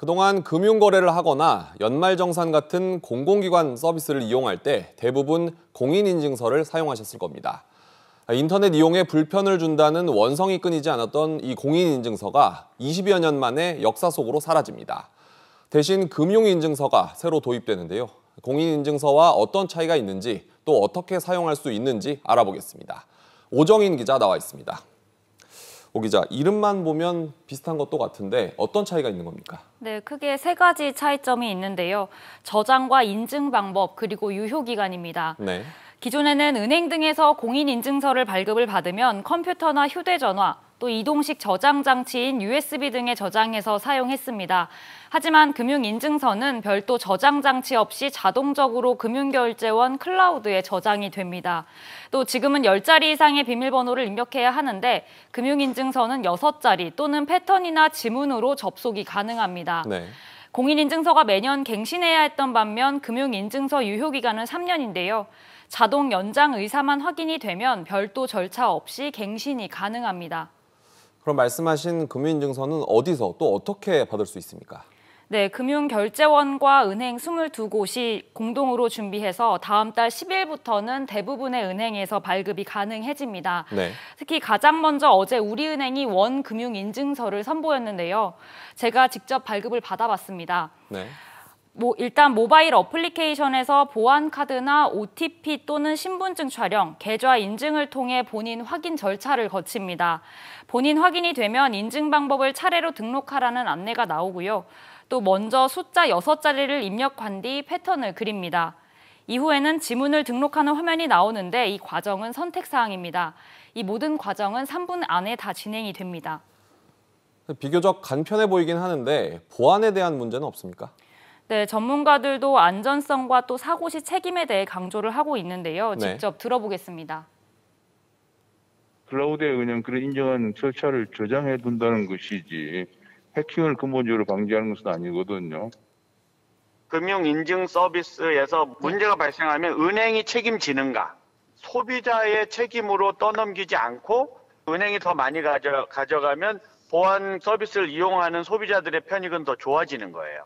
그동안 금융거래를 하거나 연말정산 같은 공공기관 서비스를 이용할 때 대부분 공인인증서를 사용하셨을 겁니다. 인터넷 이용에 불편을 준다는 원성이 끊이지 않았던 이 공인인증서가 20여 년 만에 역사 속으로 사라집니다. 대신 금융인증서가 새로 도입되는데요. 공인인증서와 어떤 차이가 있는지 또 어떻게 사용할 수 있는지 알아보겠습니다. 오정인 기자 나와 있습니다. 오 기자, 이름만 보면 비슷한 것도 같은데 어떤 차이가 있는 겁니까? 네, 크게 세 가지 차이점이 있는데요. 저장과 인증 방법 그리고 유효 기간입니다. 네. 기존에는 은행 등에서 공인 인증서를 발급을 받으면 컴퓨터나 휴대전화 또 이동식 저장 장치인 USB 등에 저장해서 사용했습니다. 하지만 금융인증서는 별도 저장 장치 없이 자동적으로 금융결제원 클라우드에 저장이 됩니다. 또 지금은 10자리 이상의 비밀번호를 입력해야 하는데 금융인증서는 6자리 또는 패턴이나 지문으로 접속이 가능합니다. 네. 공인인증서가 매년 갱신해야 했던 반면 금융인증서 유효기간은 3년인데요. 자동 연장 의사만 확인이 되면 별도 절차 없이 갱신이 가능합니다. 그럼 말씀하신 금융인증서는 어디서 또 어떻게 받을 수 있습니까? 네, 금융결제원과 은행 22곳이 공동으로 준비해서 다음 달 10일부터는 대부분의 은행에서 발급이 가능해집니다. 네. 특히 가장 먼저 어제 우리은행이 원금융인증서를 선보였는데요. 제가 직접 발급을 받아봤습니다. 네. 뭐 일단 모바일 어플리케이션에서 보안 카드나 OTP 또는 신분증 촬영, 계좌 인증을 통해 본인 확인 절차를 거칩니다. 본인 확인이 되면 인증 방법을 차례로 등록하라는 안내가 나오고요. 또 먼저 숫자 6자리를 입력한 뒤 패턴을 그립니다. 이후에는 지문을 등록하는 화면이 나오는데 이 과정은 선택사항입니다. 이 모든 과정은 3분 안에 다 진행이 됩니다. 비교적 간편해 보이긴 하는데 보안에 대한 문제는 없습니까? 네, 전문가들도 안전성과 또 사고 시 책임에 대해 강조를 하고 있는데요. 네. 직접 네. 들어보겠습니다. 클라우드에 그냥 그런 인정한 절차를 저장해 둔다는 것이지 해킹을 근본적으로 방지하는 것은 아니거든요. 금융 인증 서비스에서 문제가 발생하면 은행이 책임지는가? 소비자의 책임으로 떠넘기지 않고 은행이 더 많이 가져, 가져가면 보안 서비스를 이용하는 소비자들의 편익은 더 좋아지는 거예요.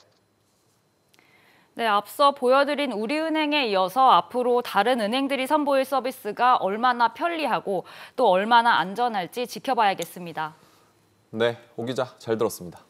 네, 앞서 보여드린 우리은행에 이어서 앞으로 다른 은행들이 선보일 서비스가 얼마나 편리하고 또 얼마나 안전할지 지켜봐야겠습니다. 네, 오 기자 잘 들었습니다.